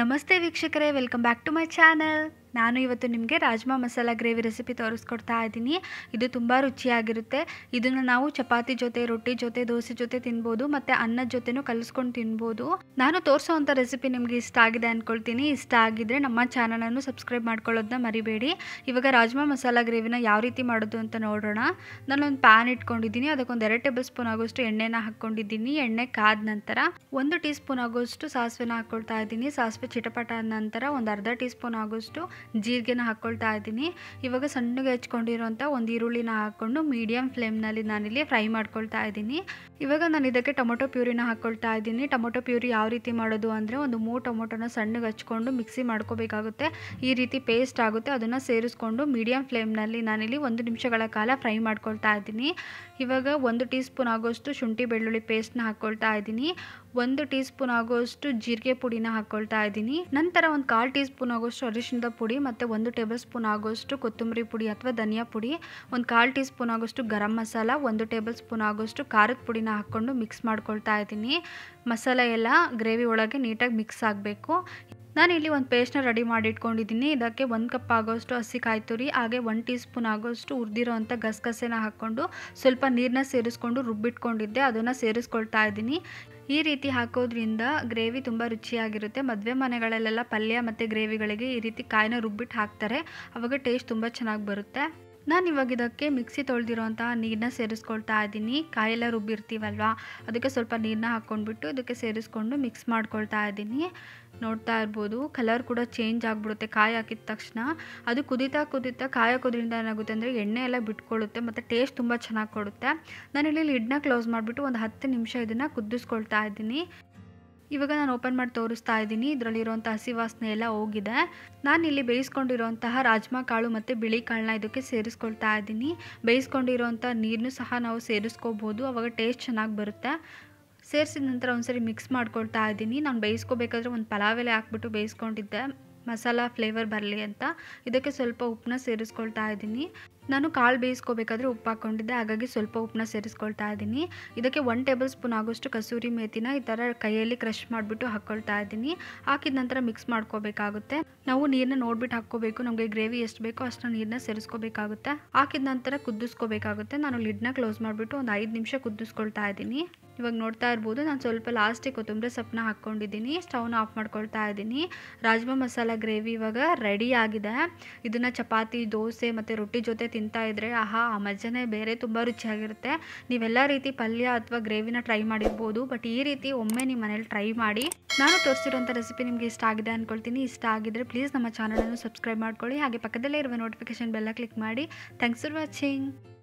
ನಮಸ್ತೆ ವೀಕ್ಷಕರೇ welcome back to my channel ನಾನು ಇವತ್ತು ನಿಮಗೆ ರಾಜ್ಮಾ ಮಸಾಲ ಗ್ರೇವಿ ರೆಸಿಪಿ ತೋರಿಸ್ಕೊಡ್ತಾ ಇದ್ದೀನಿ ಇದು ತುಂಬ ರುಚಿಯಾಗಿರುತ್ತೆ ಇದನ್ನು ನಾವು ಚಪಾತಿ ಜೊತೆ ರೊಟ್ಟಿ ಜೊತೆ ದೋಸೆ ಜೊತೆ ತಿನ್ಬೋದು ಮತ್ತು ಅನ್ನದ ಜೊತೆನೂ ಕಲಿಸ್ಕೊಂಡು ತಿನ್ಬೋದು ನಾನು ತೋರಿಸೋವಂಥ ರೆಸಿಪಿ ನಿಮಗೆ ಇಷ್ಟ ಆಗಿದೆ ಅಂದ್ಕೊಳ್ತೀನಿ ಇಷ್ಟ ಆಗಿದ್ದರೆ ನಮ್ಮ ಚಾನಲನ್ನು ಸಬ್ಸ್ಕ್ರೈಬ್ ಮಾಡ್ಕೊಳ್ಳೋದನ್ನ ಮರಿಬೇಡಿ ಇವಾಗ ರಾಜ್ಮಾ ಮಸಾಲ ಗ್ರೇವಿನ ಯಾವ ರೀತಿ ಮಾಡೋದು ಅಂತ ನೋಡೋಣ ನಾನೊಂದು ಪ್ಯಾನ್ ಇಟ್ಕೊಂಡಿದ್ದೀನಿ ಅದಕ್ಕೊಂದು ಎರಡು ಟೇಬಲ್ ಸ್ಪೂನ್ ಆಗೋಷ್ಟು ಎಣ್ಣೆನ ಹಾಕ್ಕೊಂಡಿದ್ದೀನಿ ಎಣ್ಣೆ ಕಾದ ನಂತರ ಒಂದು ಟೀ ಸ್ಪೂನ್ ಆಗೋಷ್ಟು ಸಾಸಿವೆನ ಹಾಕ್ಕೊಳ್ತಾ ಇದ್ದೀನಿ ಸಾಸಿವೆ ಚಿಟಪಟ ನಂತರ ಒಂದು ಅರ್ಧ ಟೀ ಸ್ಪೂನ್ ಆಗೋಷ್ಟು ಜೀರಿಗೆನ ಹಾಕ್ಕೊಳ್ತಾ ಇದ್ದೀನಿ ಇವಾಗ ಸಣ್ಣಗೆ ಹೆಚ್ಕೊಂಡಿರೋಂಥ ಒಂದು ಈರುಳ್ಳಿನ ಹಾಕ್ಕೊಂಡು ಮೀಡಿಯಮ್ ಫ್ಲೇಮ್ನಲ್ಲಿ ನಾನಿಲ್ಲಿ ಫ್ರೈ ಮಾಡ್ಕೊಳ್ತಾ ಇದ್ದೀನಿ ಇವಾಗ ನಾನು ಇದಕ್ಕೆ ಟೊಮೊಟೊ ಪ್ಯೂರಿನ ಹಾಕ್ಕೊಳ್ತಾ ಇದ್ದೀನಿ ಟೊಮೊಟೊ ಪ್ಯೂರಿ ಯಾವ ರೀತಿ ಮಾಡೋದು ಅಂದರೆ ಒಂದು ಮೂರು ಟೊಮೊಟೊನ ಸಣ್ಣಗೆ ಹಚ್ಕೊಂಡು ಮಿಕ್ಸಿ ಮಾಡ್ಕೋಬೇಕಾಗುತ್ತೆ ಈ ರೀತಿ ಪೇಸ್ಟ್ ಆಗುತ್ತೆ ಅದನ್ನು ಸೇರಿಸ್ಕೊಂಡು ಮೀಡಿಯಮ್ ಫ್ಲೇಮ್ನಲ್ಲಿ ನಾನಿಲ್ಲಿ ಒಂದು ನಿಮಿಷಗಳ ಕಾಲ ಫ್ರೈ ಮಾಡ್ಕೊಳ್ತಾ ಇದ್ದೀನಿ ಇವಾಗ ಒಂದು ಟೀ ಸ್ಪೂನ್ ಆಗೋಷ್ಟು ಶುಂಠಿ ಬೆಳ್ಳುಳ್ಳಿ ಪೇಸ್ಟ್ನ ಹಾಕ್ಕೊಳ್ತಾ ಇದ್ದೀನಿ ಒಂದು ಟೀ ಸ್ಪೂನ್ ಆಗೋಷ್ಟು ಜೀರಿಗೆ ಪುಡಿನ ಹಾಕ್ಕೊಳ್ತಾ ಇದ್ದೀನಿ ನಂತರ ಒಂದು ಕಾಲು ಟೀ ಸ್ಪೂನ್ ಆಗೋಷ್ಟು ಅರಿಶಿನದ ಪುಡಿ ಪುಡಿ ಮತ್ತು ಒಂದು ಟೇಬಲ್ ಸ್ಪೂನ್ ಆಗೋಷ್ಟು ಕೊತ್ತಂಬರಿ ಪುಡಿ ಅಥವಾ ಧನಿಯಾ ಪುಡಿ ಒಂದು ಕಾಲು ಟೀ ಸ್ಪೂನ್ ಆಗೋಷ್ಟು ಗರಂ ಮಸಾಲ ಒಂದು ಟೇಬಲ್ ಸ್ಪೂನ್ ಆಗೋಷ್ಟು ಖಾರದ ಪುಡಿನ ಹಾಕ್ಕೊಂಡು ಮಿಕ್ಸ್ ಮಾಡ್ಕೊಳ್ತಾ ಇದ್ದೀನಿ ಮಸಾಲೆ ಎಲ್ಲ ಗ್ರೇವಿ ಒಳಗೆ ನೀಟಾಗಿ ಮಿಕ್ಸ್ ಆಗಬೇಕು ಇಲ್ಲಿ ಒಂದು ಪೇಸ್ಟ್ನ ರೆಡಿ ಮಾಡಿ ಇಟ್ಕೊಂಡಿದ್ದೀನಿ ಇದಕ್ಕೆ ಒಂದು ಕಪ್ ಆಗೋಷ್ಟು ಹಸಿ ಕಾಯಿ ತುರಿ ಹಾಗೆ ಒನ್ ಟೀ ಸ್ಪೂನ್ ಆಗೋಷ್ಟು ಉರಿದಿರೋಂಥ ಅಂಥ ಗಸಗಸೆನ ಹಾಕ್ಕೊಂಡು ಸ್ವಲ್ಪ ನೀರನ್ನ ಸೇರಿಸ್ಕೊಂಡು ರುಬ್ಬಿಟ್ಕೊಂಡಿದ್ದೆ ಅದನ್ನು ಸೇರಿಸ್ಕೊಳ್ತಾ ಇದ್ದೀನಿ ಈ ರೀತಿ ಹಾಕೋದ್ರಿಂದ ಗ್ರೇವಿ ತುಂಬ ರುಚಿಯಾಗಿರುತ್ತೆ ಮದುವೆ ಮನೆಗಳಲ್ಲೆಲ್ಲ ಪಲ್ಯ ಮತ್ತು ಗ್ರೇವಿಗಳಿಗೆ ಈ ರೀತಿ ಕಾಯಿನ ರುಬ್ಬಿಟ್ಟು ಹಾಕ್ತಾರೆ ಅವಾಗ ಟೇಸ್ಟ್ ತುಂಬ ಚೆನ್ನಾಗಿ ಬರುತ್ತೆ ನಾನು ಇವಾಗ ಇದಕ್ಕೆ ಮಿಕ್ಸಿ ತೊಳೆದಿರೋಂಥ ನೀರನ್ನ ಸೇರಿಸ್ಕೊಳ್ತಾ ಇದ್ದೀನಿ ಕಾಯೆಲ್ಲ ರುಬ್ಬಿರ್ತೀವಲ್ವಾ ಅದಕ್ಕೆ ಸ್ವಲ್ಪ ನೀರನ್ನ ಹಾಕ್ಕೊಂಡ್ಬಿಟ್ಟು ಇದಕ್ಕೆ ಸೇರಿಸ್ಕೊಂಡು ಮಿಕ್ಸ್ ಮಾಡ್ಕೊಳ್ತಾ ಇದ್ದೀನಿ ನೋಡ್ತಾ ಇರ್ಬೋದು ಕಲರ್ ಕೂಡ ಚೇಂಜ್ ಆಗಿಬಿಡುತ್ತೆ ಕಾಯಿ ಹಾಕಿದ ತಕ್ಷಣ ಅದು ಕುದಿತಾ ಕುದಿತಾ ಕಾಯಿ ಹಾಕೋದ್ರಿಂದ ಏನಾಗುತ್ತೆ ಅಂದರೆ ಎಣ್ಣೆ ಎಲ್ಲ ಬಿಟ್ಕೊಳ್ಳುತ್ತೆ ಮತ್ತು ಟೇಸ್ಟ್ ತುಂಬ ಚೆನ್ನಾಗಿ ಕೊಡುತ್ತೆ ನಾನು ಇಲ್ಲಿ ಲಿಡ್ನ ಕ್ಲೋಸ್ ಮಾಡಿಬಿಟ್ಟು ಒಂದು ಹತ್ತು ನಿಮಿಷ ಇದನ್ನು ಕುದಿಸ್ಕೊಳ್ತಾ ಇದ್ದೀನಿ ಇವಾಗ ನಾನು ಓಪನ್ ಮಾಡಿ ತೋರಿಸ್ತಾ ಇದ್ದೀನಿ ಇದರಲ್ಲಿರುವಂಥ ಹಸಿ ವಾಸನೆ ಎಲ್ಲ ಹೋಗಿದೆ ನಾನು ಇಲ್ಲಿ ಬೇಯಿಸ್ಕೊಂಡಿರುವಂತಹ ರಾಜ್ಮಾ ಕಾಳು ಮತ್ತು ಬಿಳಿ ಕಾಳನ್ನ ಇದಕ್ಕೆ ಸೇರಿಸ್ಕೊಳ್ತಾ ಇದ್ದೀನಿ ಬೇಯಿಸ್ಕೊಂಡಿರುವಂಥ ನೀರನ್ನು ಸಹ ನಾವು ಸೇರಿಸ್ಕೋಬೋದು ಅವಾಗ ಟೇಸ್ಟ್ ಚೆನ್ನಾಗಿ ಬರುತ್ತೆ ಸೇರಿಸಿದ ನಂತರ ಒಂದ್ಸರಿ ಮಿಕ್ಸ್ ಮಾಡ್ಕೊಳ್ತಾ ಇದ್ದೀನಿ ನಾನು ಬೇಯಿಸ್ಕೋಬೇಕಾದ್ರೆ ಒಂದು ಪಲಾವ್ ಎಲೆ ಹಾಕ್ಬಿಟ್ಟು ಬೇಯಿಸ್ಕೊಂಡಿದ್ದೆ ಮಸಾಲ ಫ್ಲೇವರ್ ಬರಲಿ ಅಂತ ಇದಕ್ಕೆ ಸ್ವಲ್ಪ ಉಪ್ಪನ್ನ ಸೇರಿಸ್ಕೊಳ್ತಾ ಇದ್ದೀನಿ ನಾನು ಕಾಳು ಬೇಯಿಸ್ಕೋಬೇಕಾದ್ರೆ ಉಪ್ಪು ಹಾಕ್ಕೊಂಡಿದ್ದೆ ಹಾಗಾಗಿ ಸ್ವಲ್ಪ ಉಪ್ಪನ್ನ ಸೇರಿಸ್ಕೊಳ್ತಾ ಇದ್ದೀನಿ ಇದಕ್ಕೆ ಒನ್ ಟೇಬಲ್ ಸ್ಪೂನ್ ಆಗೋಷ್ಟು ಕಸೂರಿ ಮೇಥಿನ ಈ ಥರ ಕೈಯಲ್ಲಿ ಕ್ರಶ್ ಮಾಡಿಬಿಟ್ಟು ಹಾಕ್ಕೊಳ್ತಾ ಇದ್ದೀನಿ ಹಾಕಿದ ನಂತರ ಮಿಕ್ಸ್ ಮಾಡ್ಕೋಬೇಕಾಗುತ್ತೆ ನಾವು ನೀರನ್ನ ನೋಡ್ಬಿಟ್ಟು ಹಾಕ್ಕೋಬೇಕು ನಮಗೆ ಗ್ರೇವಿ ಎಷ್ಟು ಬೇಕೋ ಅಷ್ಟು ನೀರನ್ನ ಸೇರಿಸ್ಕೋಬೇಕಾಗುತ್ತೆ ಹಾಕಿದ ನಂತರ ಕುದಿಸ್ಕೋಬೇಕಾಗುತ್ತೆ ನಾನು ಲಿಡ್ನ ಕ್ಲೋಸ್ ಮಾಡಿಬಿಟ್ಟು ಒಂದು ಐದು ನಿಮಿಷ ಕುದಿಸ್ಕೊಳ್ತಾ ಇದ್ದೀನಿ ಇವಾಗ ನೋಡ್ತಾ ಇರ್ಬೋದು ನಾನು ಸ್ವಲ್ಪ ಲಾಸ್ಟಿಗೆ ಕೊತ್ತಂಬರಿ ಸೊಪ್ಪನ್ನ ಹಾಕ್ಕೊಂಡಿದ್ದೀನಿ ಸ್ಟವ್ನ ಆಫ್ ಮಾಡ್ಕೊಳ್ತಾ ಇದ್ದೀನಿ ರಾಜ್ಮಾ ಮಸಾಲ ಗ್ರೇವಿ ಇವಾಗ ರೆಡಿ ಆಗಿದೆ ಇದನ್ನು ಚಪಾತಿ ದೋಸೆ ಮತ್ತು ರೊಟ್ಟಿ ಜೊತೆ ತಿಂತಾ ಇದ್ದರೆ ಆಹಾ ಆ ಮಜ್ಜನೆ ಬೇರೆ ತುಂಬ ರುಚಿಯಾಗಿರುತ್ತೆ ನೀವೆಲ್ಲ ರೀತಿ ಪಲ್ಯ ಅಥವಾ ಗ್ರೇವಿನ ಟ್ರೈ ಮಾಡಿರ್ಬೋದು ಬಟ್ ಈ ರೀತಿ ಒಮ್ಮೆ ನಿಮ್ಮ ಮನೇಲಿ ಟ್ರೈ ಮಾಡಿ ನಾನು ತೋರಿಸಿರುವಂಥ ರೆಸಿಪಿ ನಿಮಗೆ ಇಷ್ಟ ಆಗಿದೆ ಅಂದ್ಕೊಳ್ತೀನಿ ಇಷ್ಟ ಆಗಿದ್ರೆ ಪ್ಲೀಸ್ ನಮ್ಮ ಚಾನಲನ್ನು ಸಬ್ಸ್ಕ್ರೈಬ್ ಮಾಡ್ಕೊಳ್ಳಿ ಹಾಗೆ ಪಕ್ಕದಲ್ಲೇ ಇರುವ ನೋಟಿಫಿಕೇಶನ್ ಬೆಲ್ಲ ಕ್ಲಿಕ್ ಮಾಡಿ ಥ್ಯಾಂಕ್ಸ್ ಫಾರ್ ವಾಚಿಂಗ್